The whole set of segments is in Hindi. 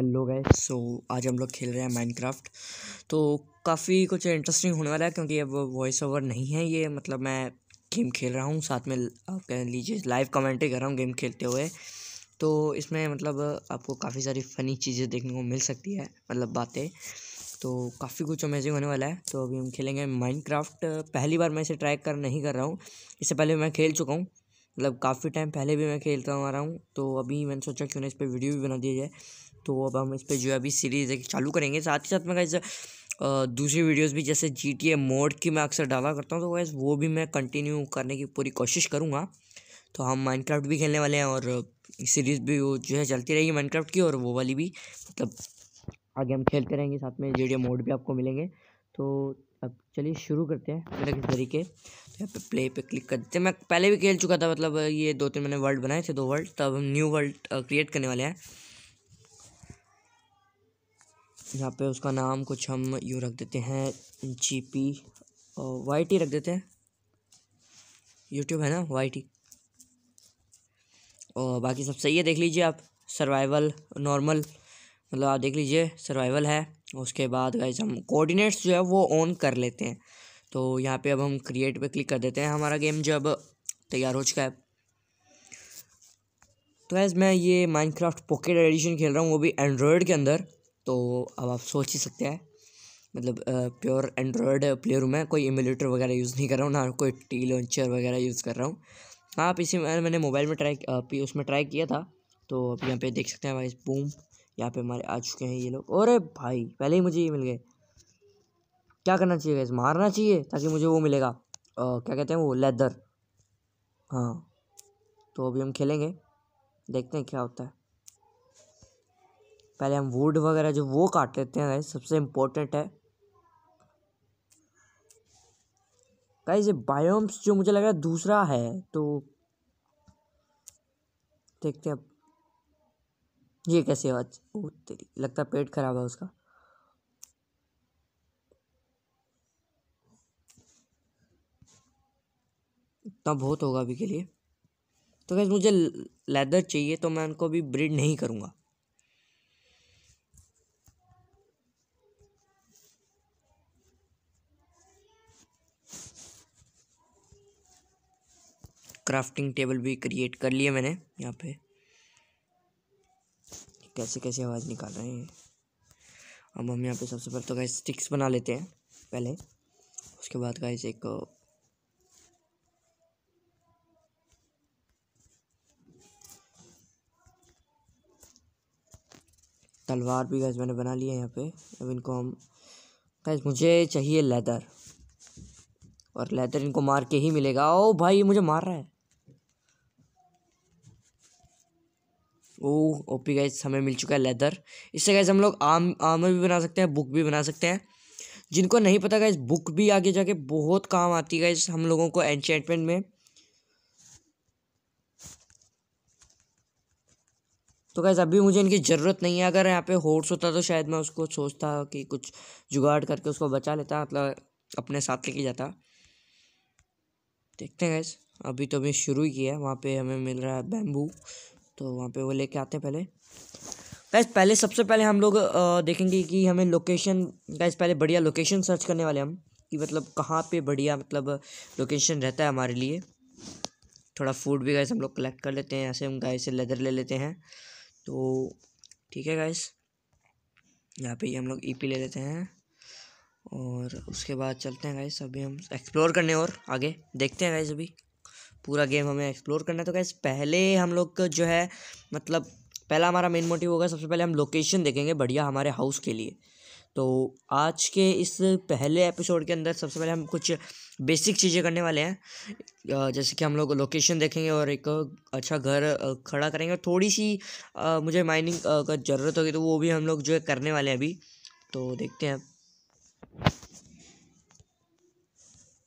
हेलो गए सो आज हम लोग खेल रहे हैं माइनक्राफ्ट तो काफ़ी कुछ इंटरेस्टिंग होने वाला है क्योंकि अब वॉइस ओवर नहीं है ये मतलब मैं गेम खेल रहा हूँ साथ में आप कह लीजिए लाइव ही कर रहा हूँ गेम खेलते हुए तो इसमें मतलब आपको काफ़ी सारी फ़नी चीज़ें देखने को मिल सकती है मतलब बातें तो काफ़ी कुछ अमेजिंग होने वाला है तो अभी हम खेलेंगे माइनक्राफ्ट पहली बार मैं इसे ट्राई कर नहीं कर रहा हूँ इससे पहले मैं खेल चुका हूँ मतलब काफ़ी टाइम पहले भी मैं खेलता आ रहा हूँ तो अभी मैंने सोचा क्यों ना इस पर वीडियो भी बना दिया जाए तो अब हम इस पर जो है अभी सीरीज़ चालू करेंगे साथ ही साथ में कैसे दूसरी वीडियोस भी जैसे जी टी ए मोड की मैं अक्सर डाला करता हूँ तो वैसे वो भी मैं कंटिन्यू करने की पूरी कोशिश करूँगा तो हम माइनक्राफ्ट भी खेलने वाले हैं और सीरीज़ भी वो जो है चलती रहेगी माइनक्राफ्ट की और वो वाली भी मतलब आगे हम खेलते रहेंगे साथ में जी टी ए मोड भी आपको मिलेंगे तो अब चलिए शुरू करते हैं अलग किस तरीके तो यहाँ पे प्ले पे क्लिक कर देते हैं मैं पहले भी खेल चुका था मतलब ये दो तीन मैंने वर्ल्ड बनाए थे दो वर्ल्ड तब हम न्यू वर्ल्ड क्रिएट करने वाले हैं यहाँ पे उसका नाम कुछ हम यू रख देते हैं जी पी और वाई टी रख देते हैं यूट्यूब है ना वाई टी और बाकी सब सही है देख लीजिए आप सर्वाइवल नॉर्मल मतलब आप देख लीजिए सर्वाइवल है उसके बाद गाइज हम कोऑर्डिनेट्स जो है वो ऑन कर लेते हैं तो यहाँ पे अब हम क्रिएट पे क्लिक कर देते हैं हमारा गेम जब तैयार हो चुका है तो गैस मैं ये माइनक्राफ्ट पॉकेट एडिशन खेल रहा हूँ वो भी एंड्रॉयड के अंदर तो अब आप सोच ही सकते हैं मतलब प्योर एंड्रॉयड प्ले रूम है कोई इमुलेटर वगैरह यूज़ नहीं कर रहा हूँ ना कोई टी लॉन्चर वगैरह यूज़ कर रहा हूँ हाँ आप इसी में मैंने मोबाइल में ट्राई उसमें ट्राई किया था तो आप यहाँ पे देख सकते हैं भाई बूम यहाँ पे हमारे आ चुके हैं ये लोग अरे भाई पहले ही मुझे ये मिल गए क्या करना चाहिए गैस मारना चाहिए ताकि मुझे वो मिलेगा आ, क्या कहते हैं वो लेदर हाँ तो अभी हम खेलेंगे देखते हैं क्या होता है पहले हम वुड वगैरह जो वो काट लेते हैं सबसे इम्पोर्टेंट है कई ये बायोम्स जो मुझे लग रहा है दूसरा है तो देखते हैं अब ये कैसे आवाज ओ तेरी लगता है पेट खराब है उसका इतना बहुत होगा अभी के लिए तो कैसे मुझे लेदर चाहिए तो मैं उनको अभी ब्रीड नहीं करूँगा क्राफ्टिंग टेबल भी क्रिएट कर लिया मैंने यहाँ पे कैसे कैसे आवाज़ निकाल रहे हैं अब हम यहाँ पे सबसे पहले तो गाइस स्टिक्स बना लेते हैं पहले उसके बाद गाइस एक तलवार भी गैस मैंने बना लिया है यहाँ पे अब इनको हम गैस मुझे चाहिए लेदर और लेदर इनको मार के ही मिलेगा ओ भाई मुझे मार रहा है वो ओपी गाइज हमें मिल चुका है लेदर इससे गाइज हम लोग आम आम भी बना सकते हैं बुक भी बना सकते हैं जिनको नहीं पता गाइज बुक भी आगे जाके बहुत काम आती है गाइज हम लोगों को एनचेंटमेंट में तो गैस अभी मुझे इनकी ज़रूरत नहीं है अगर यहाँ पे होर्स होता तो शायद मैं उसको सोचता कि कुछ जुगाड़ करके उसको बचा लेता मतलब अपने साथ लेके जाता देखते हैं गैस अभी तो हमने शुरू ही किया है वहाँ पे हमें मिल रहा है बैम्बू तो वहाँ पे वो लेके आते हैं पहले गैस पहले सबसे पहले हम लोग देखेंगे कि हमें लोकेशन गैस पहले बढ़िया लोकेशन सर्च करने वाले हम कि मतलब कहाँ पे बढ़िया मतलब लोकेशन रहता है हमारे लिए थोड़ा फूड भी गैस हम लोग कलेक्ट कर लेते हैं ऐसे हम गाय से लेदर ले लेते हैं तो ठीक है गैस यहाँ पे हम लोग ई e ले लेते हैं और उसके बाद चलते हैं गाइस अभी हम एक्सप्लोर करने और आगे देखते हैं गाइस अभी पूरा गेम हमें एक्सप्लोर करना है तो कैसे पहले हम लोग जो है मतलब पहला हमारा मेन मोटिव होगा सबसे पहले हम लोकेशन देखेंगे बढ़िया हमारे हाउस के लिए तो आज के इस पहले एपिसोड के अंदर सबसे पहले हम कुछ बेसिक चीज़ें करने वाले हैं जैसे कि हम लोग लोकेशन देखेंगे और एक अच्छा घर खड़ा करेंगे और थोड़ी सी मुझे माइनिंग का ज़रूरत होगी तो वो भी हम लोग जो है करने वाले हैं अभी तो देखते हैं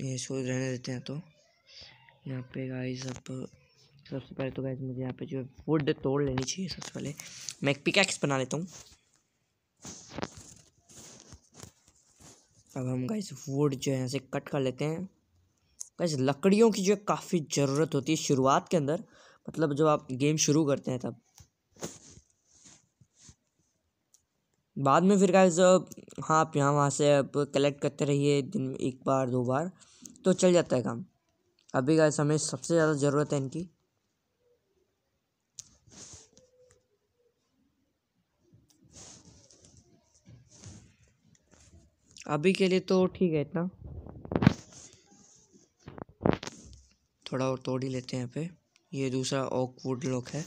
ये सोच रहने देते हैं तो यहाँ पे गाइस अब सबसे पहले तो गाइस मुझे यहाँ पे जो वुड तोड़ लेनी चाहिए सबसे पहले मैं एक पिकैक्स बना लेता हूँ अब हम गाइस वुड जो है कट कर लेते हैं गाइस लकड़ियों की जो काफ़ी ज़रूरत होती है शुरुआत के अंदर मतलब जब आप गेम शुरू करते हैं तब बाद में फिर गाइस हाँ आप यहाँ वहाँ से आप कलेक्ट करते रहिए दिन में एक बार दो बार तो चल जाता है काम अभी का समय सबसे ज़्यादा ज़रूरत है इनकी अभी के लिए तो ठीक है इतना थोड़ा और तोड़ ही लेते हैं यहाँ पे ये दूसरा ऑकवुड लॉक है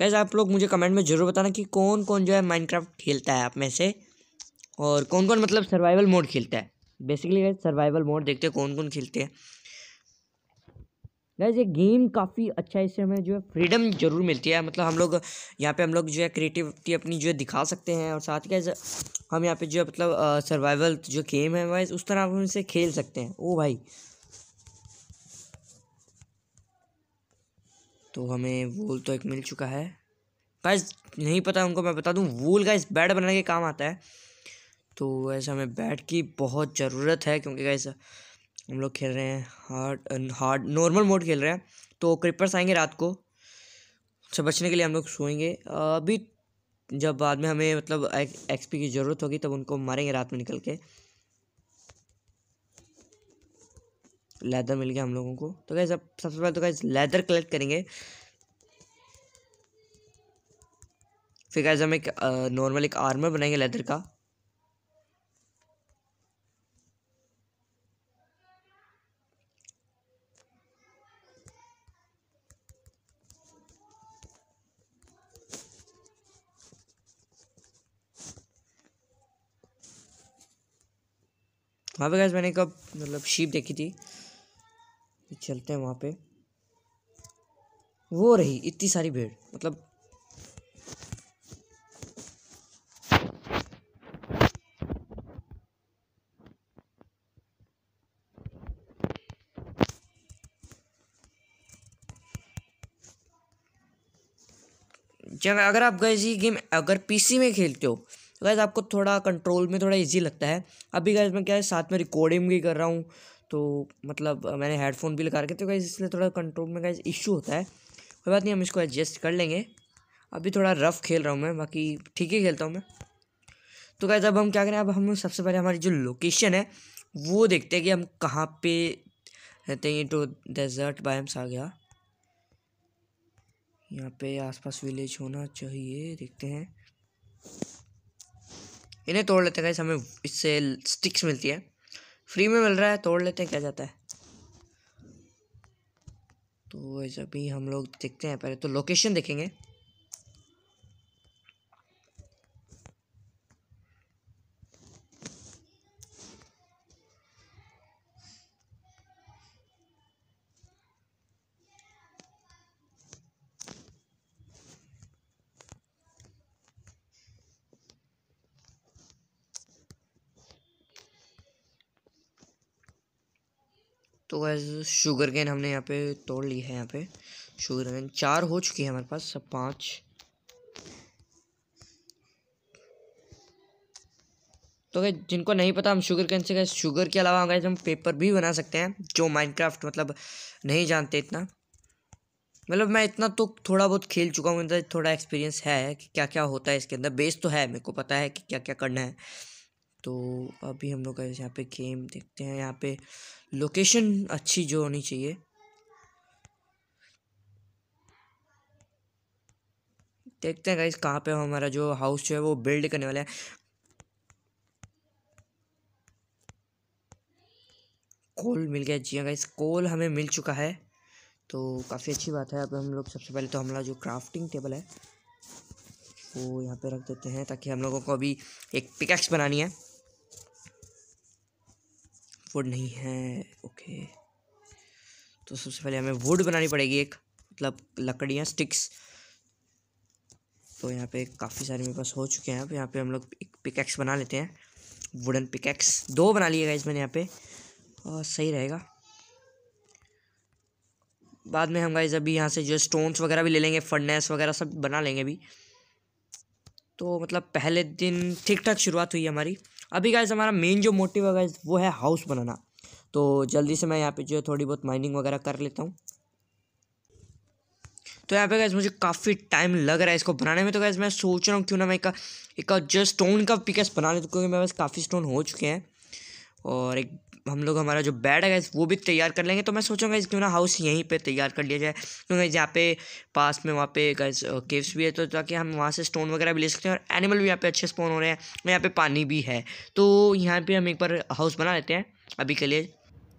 वैसे आप लोग मुझे कमेंट में ज़रूर बताना कि कौन कौन जो है माइनक्राफ्ट खेलता है आप में से और कौन कौन मतलब सर्वाइवल मोड खेलता है बेसिकली गैस सर्वाइवल मोड देखते हैं कौन कौन खेलते हैं गैस ये गेम काफ़ी अच्छा है इससे हमें जो है फ्रीडम जरूर मिलती है मतलब हम लोग यहाँ पे हम लोग जो है क्रिएटिविटी अपनी जो है दिखा सकते हैं और साथ ही हम यहाँ पे जो है मतलब सर्वाइवल जो गेम है वाइज उस तरह हम इसे खेल सकते हैं ओ भाई तो हमें वूल तो एक मिल चुका है गाइस नहीं पता उनको मैं बता दूं वूल गाइस बेड बनाने के काम आता है तो वैसे हमें बैट की बहुत ज़रूरत है क्योंकि गाइस हम लोग खेल रहे हैं हार्ड हार्ड नॉर्मल मोड खेल रहे हैं तो क्रिपर्स आएंगे रात को से बचने के लिए हम लोग सोएंगे अभी जब बाद में हमें मतलब एक्सपी की ज़रूरत होगी तब उनको मारेंगे रात में निकल के लेदर मिल गया हम लोगों को तो गैस अब सबसे पहले तो गैस लेदर कलेक्ट करेंगे फिर गैस हम एक नॉर्मल एक आर्मर बनाएंगे लेदर का वहाँ पे गैस मैंने कब मतलब शीप देखी थी चलते हैं वहाँ पे वो रही इतनी सारी भीड़ मतलब जब अगर आप गए ये गेम अगर पीसी में खेलते हो तो गैस आपको थोड़ा कंट्रोल में थोड़ा इजी लगता है अभी गैस मैं क्या है साथ में रिकॉर्डिंग भी कर रहा हूँ तो मतलब मैंने हेडफोन भी लगा रखे तो गाइज़ इसलिए थोड़ा कंट्रोल में गाइज इशू होता है कोई बात नहीं हम इसको एडजस्ट कर लेंगे अभी थोड़ा रफ खेल रहा हूँ मैं बाकी ठीक ही खेलता हूँ मैं तो गाइज अब हम क्या करें अब हम सबसे पहले हमारी जो लोकेशन है वो देखते हैं कि हम कहाँ पे रहते हैं तो डेजर्ट बायम्स आ गया यहाँ पे आसपास विलेज होना चाहिए देखते हैं इन्हें तोड़ लेते हैं गाइज हमें इससे स्टिक्स मिलती है फ्री में मिल रहा है तोड़ लेते हैं क्या जाता है तो ऐसा भी हम लोग देखते हैं पहले तो लोकेशन देखेंगे तो वैसे शुगर गेन हमने यहाँ पे तोड़ ली है यहाँ पे शुगर गेन चार हो चुकी है हमारे पास सब पाँच तो गए जिनको नहीं पता हम शुगर कैन से गए शुगर के अलावा गए हम पेपर भी बना सकते हैं जो माइनक्राफ्ट मतलब नहीं जानते इतना मतलब मैं इतना तो थोड़ा बहुत खेल चुका हूँ मतलब थोड़ा एक्सपीरियंस है कि क्या क्या होता है इसके अंदर बेस तो है मेरे को पता है कि क्या क्या करना है तो अभी हम लोग यहाँ पे गेम देखते हैं यहाँ पे लोकेशन अच्छी जो होनी चाहिए देखते हैं गाइज कहाँ पे हमारा जो हाउस जो है वो बिल्ड करने वाला है कोल मिल गया जी हाँ गाइज कोल हमें मिल चुका है तो काफ़ी अच्छी बात है अब हम लोग सबसे पहले तो हमारा जो क्राफ्टिंग टेबल है वो यहाँ पे रख देते हैं ताकि हम लोगों को अभी एक पिकैक्स बनानी है वुड नहीं है ओके तो सबसे पहले हमें वुड बनानी पड़ेगी एक मतलब लकड़ियाँ स्टिक्स तो यहाँ पे काफ़ी सारे मेरे पास हो चुके हैं अब यहाँ पे हम लोग एक पिकैक्स बना लेते हैं वुडन पिकैक्स दो बना लिएगा इसमें यहाँ पे और सही रहेगा बाद में हम गए अभी यहाँ से जो स्टोन्स वगैरह भी ले लेंगे फर्नेस वगैरह सब बना लेंगे अभी तो मतलब पहले दिन ठीक ठाक शुरुआत हुई हमारी अभी गाइज हमारा मेन जो मोटिव है गाइज वो है हाउस बनाना तो जल्दी से मैं यहाँ पे जो है थोड़ी बहुत माइनिंग वगैरह कर लेता हूँ तो यहाँ पे गैस मुझे काफ़ी टाइम लग रहा है इसको बनाने में तो गैस मैं सोच रहा हूँ क्यों ना मैं एक एक जो स्टोन का पिकस बना लेता क्योंकि मेरे पास काफ़ी स्टोन हो चुके हैं और एक हम लोग हमारा जो बेड है वो भी तैयार कर लेंगे तो मैं सोचूंगा इस क्यों ना हाउस यहीं पे तैयार कर लिया जाए क्योंकि यहाँ पे पास में वहाँ पे गैस केव्स भी है तो ताकि हम वहाँ से स्टोन वगैरह भी ले सकते हैं और एनिमल भी यहाँ पे अच्छे स्पोन हो रहे हैं और यहाँ पे पानी भी है तो यहाँ पे हम एक बार हाउस बना लेते हैं अभी के लिए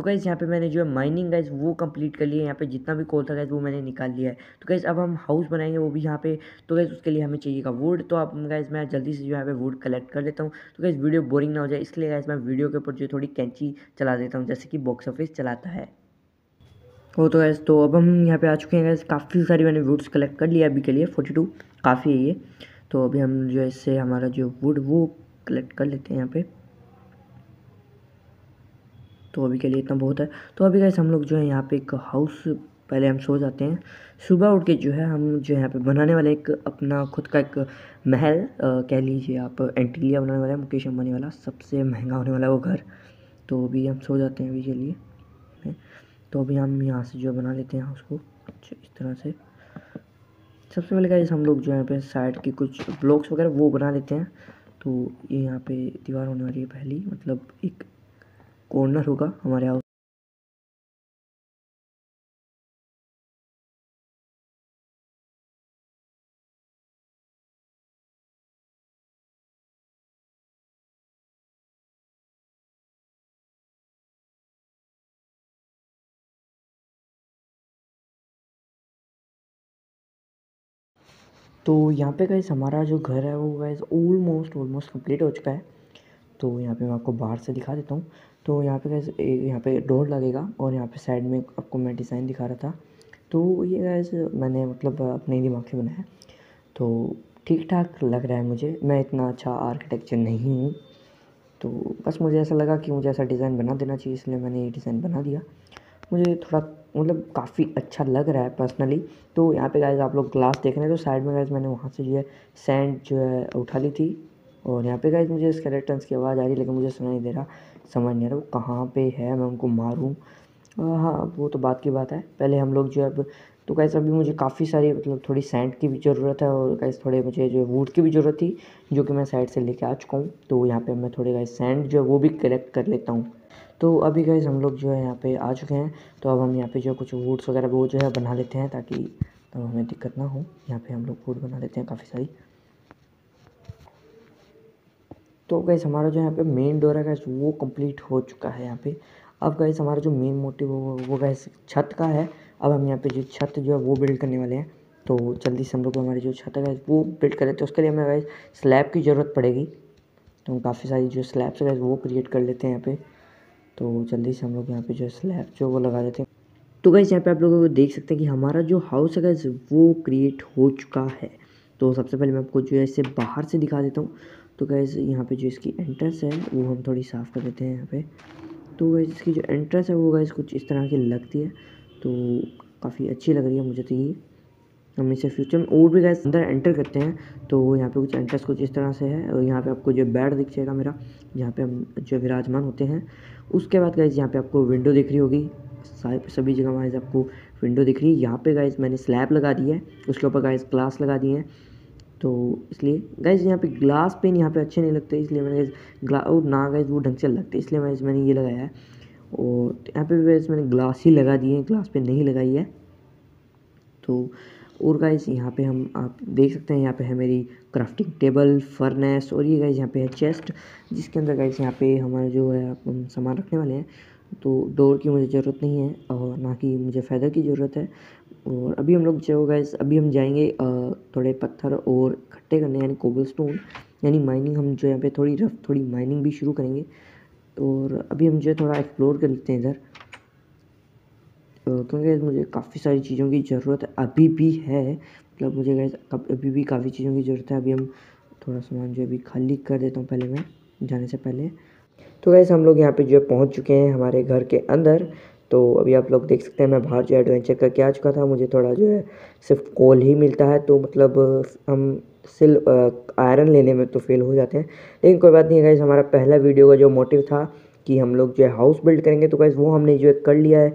तो गाइज़ यहाँ पे मैंने जो है माइनिंग गाइज वो कंप्लीट कर लिया यहाँ पे जितना भी कोल था गाइज वो मैंने निकाल लिया है तो गाइज़ अब हम हाउस बनाएंगे वो भी यहाँ पे तो गाइज़ उसके लिए हमें चाहिएगा वुड तो आप गाइज मैं जल्दी से जो यहाँ पे वुड कलेक्ट कर लेता हूँ तो गाइज़ वीडियो बोरिंग ना हो जाए इसलिए गाइज मैं वीडियो के ऊपर जो थोड़ी कैंची चला देता हूँ जैसे कि बॉक्स ऑफिस चलाता है वो तो गैस तो अब हम यहाँ पे आ चुके हैं गैस काफ़ी सारी मैंने वुड्स कलेक्ट कर लिया अभी के लिए फोर्टी टू काफ़ी है ये तो अभी हम जो है इससे हमारा जो वुड वो कलेक्ट कर लेते हैं यहाँ पे तो अभी के लिए इतना बहुत है तो अभी कैसे हम लोग जो है यहाँ पे एक हाउस पहले हम सो जाते हैं सुबह उठ के जो है हम जो यहाँ पे बनाने वाले एक अपना खुद का एक महल कह लीजिए आप एंटीलिया बनाने वाला मुकेश अंबानी वाला सबसे महंगा होने वाला वो घर तो अभी हम सो जाते हैं अभी के लिए तो अभी हम यहाँ से जो बना लेते हैं उसको को अच्छा, इस तरह से सबसे पहले कैसे हम लोग जो यहाँ पे साइड के कुछ ब्लॉक्स वगैरह वो बना लेते हैं तो ये यहाँ पे दीवार होने वाली है पहली मतलब एक कॉर्नर होगा हमारे हाउस तो यहाँ पे गैस हमारा जो घर है वो गैस ऑलमोस्ट ऑलमोस्ट कंप्लीट हो चुका है तो यहाँ पे मैं आपको बाहर से दिखा देता हूँ तो यहाँ पे गैस यहाँ पे डोर लगेगा और यहाँ पे साइड में आपको मैं डिज़ाइन दिखा रहा था तो ये गैस मैंने मतलब अपने दिमाग से बनाया तो ठीक ठाक लग रहा है मुझे मैं इतना अच्छा आर्किटेक्चर नहीं हूँ तो बस मुझे ऐसा लगा कि मुझे ऐसा डिज़ाइन बना देना चाहिए इसलिए मैंने ये डिज़ाइन बना दिया मुझे थोड़ा मतलब काफ़ी अच्छा लग रहा है पर्सनली तो यहाँ पे गैस आप लोग ग्लास देख रहे हैं तो साइड में गैस मैंने वहाँ से जो है सैंड जो है उठा ली थी और यहाँ पे गैस मुझे स्केलेटन्स की आवाज़ आ रही लेकिन मुझे सुनाई नहीं दे रहा समझ नहीं आ रहा वो कहाँ पे है मैं उनको मारूँ हाँ वो तो बात की बात है पहले हम लोग जो अब तो कैसे अभी मुझे काफ़ी सारी मतलब थोड़ी सैंड की भी ज़रूरत है और कैसे थोड़े मुझे जो वुड की भी ज़रूरत थी जो कि मैं साइड से लेके आ चुका हूँ तो यहाँ पे मैं थोड़े कैसे सैंड जो है वो भी कलेक्ट कर लेता हूँ तो अभी कैसे हम लोग जो है यहाँ पे आ चुके हैं तो अब हम यहाँ पे जो कुछ वुड्स वगैरह वो जो है बना लेते हैं ताकि तो हमें दिक्कत ना हो यहाँ पे हम लोग फूड बना लेते हैं काफ़ी सारी तो गैस हमारा जो यहाँ पे मेन डोर है गैस वो कंप्लीट हो चुका है यहाँ पे अब गैस हमारा जो मेन मोटिव वो वो गैस छत का है अब हम यहाँ पे जो छत जो है वो बिल्ड करने वाले हैं तो जल्दी से हम लोग हमारी जो छत है गैस वो बिल्ड करें तो उसके लिए हमें गैस स्लैब की ज़रूरत पड़ेगी तो काफ़ी सारी जो स्लैब्स है वो क्रिएट कर लेते हैं यहाँ पर तो जल्दी से हम लोग यहाँ पर जो स्लैब जो वो लगा देते हैं तो गैस यहाँ पर आप लोग देख सकते हैं कि हमारा जो हाउस है गैस वो क्रिएट हो चुका है तो सबसे पहले मैं आपको जो है इसे बाहर से दिखा देता हूँ तो गैज़ यहाँ पे जो इसकी एंट्रेंस है वो हम थोड़ी साफ़ कर देते हैं यहाँ पे तो गैज़ इसकी जो एंट्रेंस है वो गैज़ कुछ इस तरह की लगती है तो काफ़ी अच्छी लग रही है मुझे तो ये हम इसे फ्यूचर में और भी गैस अंदर एंटर करते हैं तो यहाँ पे कुछ एंट्रेंस कुछ इस तरह से है और यहाँ पे आपको जो बेड दिख जाएगा मेरा जहाँ पे हम जो विराजमान होते हैं उसके बाद गैस यहाँ पे आपको विंडो दिख रही होगी सभी जगह वाइज आपको विंडो दिख रही है यहाँ पे गए मैंने स्लैब लगा दी है उसके ऊपर गाइज ग्लास लगा दिए हैं तो इसलिए गैस यहाँ पे ग्लास पेन यहाँ पे अच्छे नहीं लगते इसलिए मैंने ग्ला और ना गैस वो ढंग से लगते इसलिए मैं मैंने ये लगाया है और यहाँ पे गैस मैंने ग्लास ही लगा दिए ग्लास पेन नहीं लगाई है तो और गाइज यहाँ पे हम आप देख सकते हैं यहाँ पे है मेरी क्राफ्टिंग टेबल फर्नेस और ये गाइज यहाँ पे है चेस्ट जिसके अंदर गाइज यहाँ पे हमारा जो है हम सामान रखने वाले हैं तो डोर की मुझे ज़रूरत नहीं है और ना कि मुझे फैदर की ज़रूरत है और अभी हम लोग जो गैस अभी हम जाएंगे थोड़े पत्थर और इकट्ठे करने यानी कोबल स्टोन यानी माइनिंग हम जो यहाँ पे थोड़ी रफ थोड़ी माइनिंग भी शुरू करेंगे और अभी हम जो है थोड़ा एक्सप्लोर कर लेते हैं इधर क्योंकि तो मुझे काफ़ी सारी चीज़ों की ज़रूरत अभी भी है मतलब मुझे गैस अभी भी काफ़ी चीज़ों की ज़रूरत है अभी हम थोड़ा सामान जो अभी खाली कर देता हूँ पहले मैं जाने से पहले तो गैस हम लोग यहाँ पे जो है पहुँच चुके हैं हमारे घर के अंदर तो अभी आप लोग देख सकते हैं मैं बाहर जो एडवेंचर करके आ चुका था मुझे थोड़ा जो है सिर्फ कोल ही मिलता है तो मतलब हम सिल आयरन लेने में तो फेल हो जाते हैं लेकिन कोई बात नहीं है हमारा पहला वीडियो का जो मोटिव था कि हम लोग जो है हाउस बिल्ड करेंगे तो गाइज वो हमने जो है कर लिया है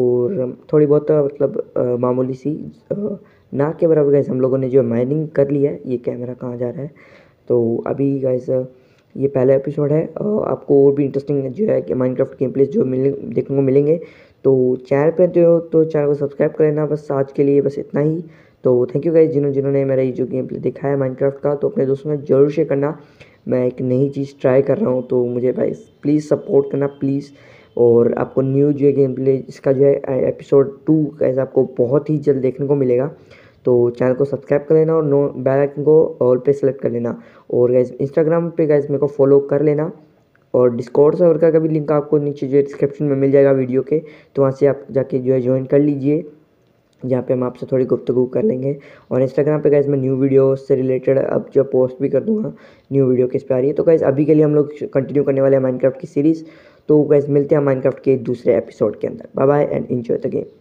और थोड़ी बहुत मतलब मामूली सी ना के बराबर गैस हम लोगों ने जो माइनिंग कर लिया है ये कैमरा कहाँ जा रहा है तो अभी गैस ये पहला एपिसोड है आपको और भी इंटरेस्टिंग जो है कि माइनक्राफ्ट गेम प्लेस जो मिल देखने को मिलेंगे तो चैनल पे तो तो चैनल को सब्सक्राइब कर लेना बस आज के लिए बस इतना ही तो थैंक यू गाइज जिन्होंने जिन्होंने मेरा ये जो गेम प्ले देखा है माइनक्राफ्ट का तो अपने दोस्तों में जरूर शेयर करना मैं एक नई चीज़ ट्राई कर रहा हूँ तो मुझे भाई प्लीज़ सपोर्ट करना प्लीज़ और आपको न्यू जो है गेम प्ले इसका जो है एपिसोड टू कैसे आपको बहुत ही जल्द देखने को मिलेगा तो चैनल को सब्सक्राइब कर लेना और नो बेल आइकन को ऑल पे सेलेक्ट कर लेना और गैस इंस्टाग्राम पे गैस मेरे को फॉलो कर लेना और डिस्कॉर्ड सर्वर का भी लिंक आपको नीचे जो डिस्क्रिप्शन में मिल जाएगा वीडियो के तो वहाँ से आप जाके जो है ज्वाइन कर लीजिए जहाँ पे हम आपसे थोड़ी गुफ्तगु कर लेंगे और इंस्टाग्राम पे गैस मैं न्यू वीडियो से रिलेटेड अब जो पोस्ट भी कर दूँगा न्यू वीडियो किस पे आ रही है तो गैस अभी के लिए हम लोग कंटिन्यू करने वाले हैं माइनक्राफ्ट की सीरीज़ तो गैस मिलते हैं माइनक्राफ्ट के दूसरे एपिसोड के अंदर bye bye and enjoy the game